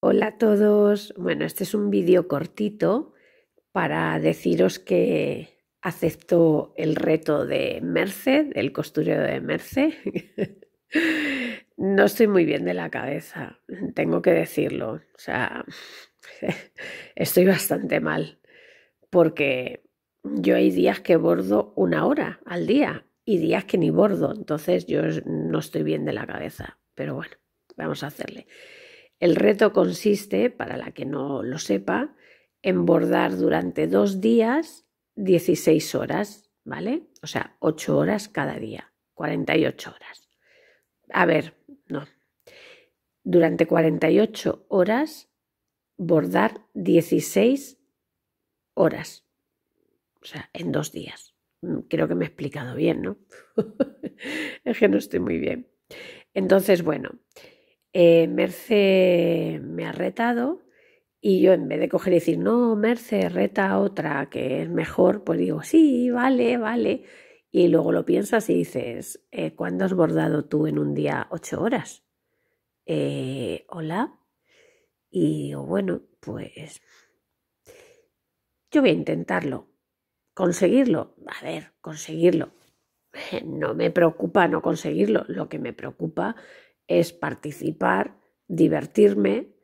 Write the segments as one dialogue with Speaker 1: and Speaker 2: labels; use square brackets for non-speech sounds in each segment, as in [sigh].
Speaker 1: Hola a todos. Bueno, este es un vídeo cortito para deciros que acepto el reto de Merced, el costurero de Merced. [laughs] no estoy muy bien de la cabeza, tengo que decirlo. O sea, [laughs] estoy bastante mal porque yo hay días que bordo una hora al día y días que ni bordo, entonces yo no estoy bien de la cabeza, pero bueno, vamos a hacerle. El reto consiste, para la que no lo sepa, en bordar durante dos días 16 horas, ¿vale? O sea, 8 horas cada día, 48 horas. A ver, no. Durante 48 horas, bordar 16 horas, o sea, en dos días. Mm, creo que me he explicado bien, ¿no? [laughs] es que no estoy muy bien. Entonces, bueno, eh, Merce me ha retado y yo en vez de coger y decir, no, Merce, reta otra que es mejor, pues digo, sí, vale, vale. Y luego lo piensas y dices, eh, ¿cuándo has bordado tú en un día ocho horas? Eh, Hola. Y digo, bueno, pues yo voy a intentarlo. Conseguirlo, a ver, conseguirlo. [laughs] No me preocupa no conseguirlo. Lo que me preocupa es participar, divertirme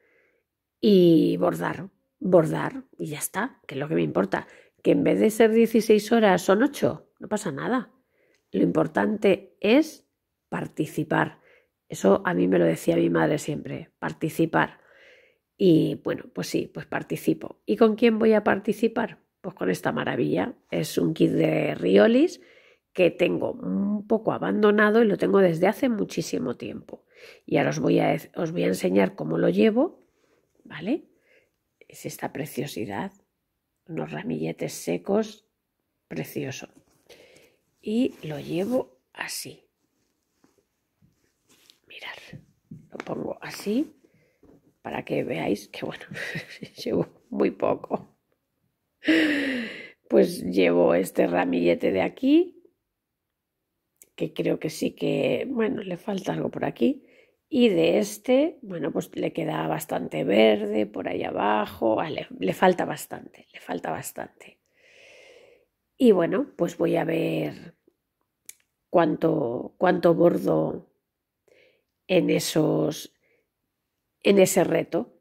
Speaker 1: y bordar, bordar y ya está, que es lo que me importa. Que en vez de ser 16 horas son 8, no pasa nada. Lo importante es participar. Eso a mí me lo decía mi madre siempre, participar. Y bueno, pues sí, pues participo. ¿Y con quién voy a participar? Pues con esta maravilla. Es un kit de Riolis que tengo un poco abandonado y lo tengo desde hace muchísimo tiempo. Y ahora os voy a, voy a enseñar cómo lo llevo, ¿vale? Es esta preciosidad, unos ramilletes secos, precioso. Y lo llevo así. Mirad, lo pongo así para que veáis que, bueno, [laughs] llevo muy poco. Pues llevo este ramillete de aquí, que creo que sí que, bueno, le falta algo por aquí. Y de este, bueno, pues le queda bastante verde por ahí abajo, vale, ah, le falta bastante, le falta bastante. Y bueno, pues voy a ver cuánto, cuánto bordo en esos, en ese reto.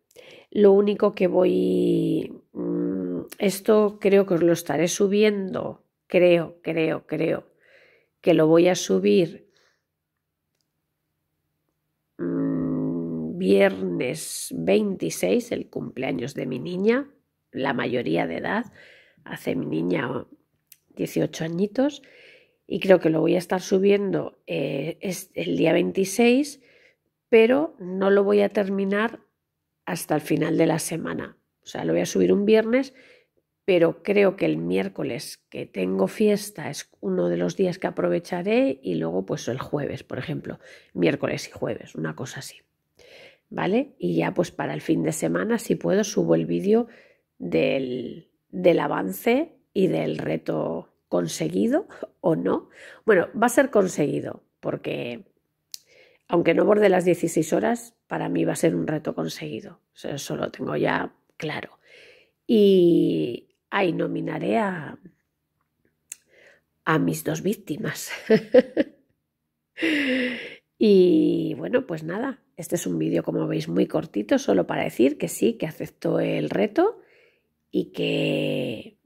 Speaker 1: Lo único que voy, mm, esto creo que os lo estaré subiendo, creo, creo, creo, que lo voy a subir mm, viernes 26, el cumpleaños de mi niña, la mayoría de edad, hace mi niña 18 añitos, y creo que lo voy a estar subiendo eh, es el día 26, pero no lo voy a terminar hasta el final de la semana. O sea, lo voy a subir un viernes pero creo que el miércoles que tengo fiesta es uno de los días que aprovecharé y luego pues el jueves, por ejemplo, miércoles y jueves, una cosa así. ¿Vale? Y ya pues para el fin de semana, si puedo, subo el vídeo del, avance y del reto conseguido [laughs] o no. Bueno, va a ser conseguido porque aunque no borde las 16 horas, para mí va a ser un reto conseguido. Eso lo tengo ya claro. Y Ahí nominaré a, mis dos víctimas. [laughs] y bueno, pues nada, este es un vídeo como veis muy cortito, solo para decir que sí, que acepto el reto y que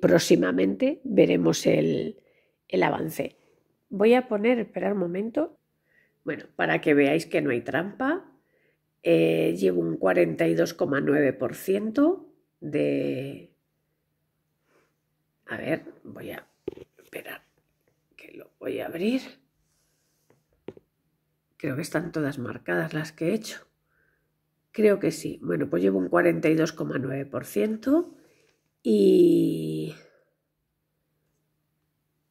Speaker 1: próximamente veremos el, avance. Voy a poner, esperar un momento, bueno, para que veáis que no hay trampa, eh, llevo un 42,9% de... A ver, voy a esperar que lo voy a abrir. Creo que están todas marcadas las que he hecho. Creo que sí. Bueno, pues llevo un 42,9% y...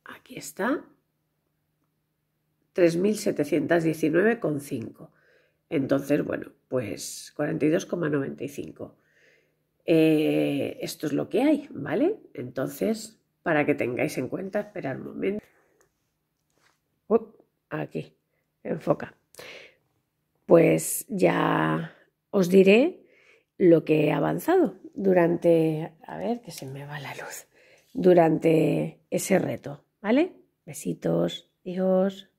Speaker 1: Aquí está. 3.719,5. Entonces, bueno, pues 42,95. Eh, esto es lo que hay, ¿vale? Entonces, para que tengáis en cuenta, esperar un momento. Uh, aquí, enfoca. Pues ya os diré lo que he avanzado durante, a ver, que se me va la luz, durante ese reto, ¿vale? Besitos, Dios.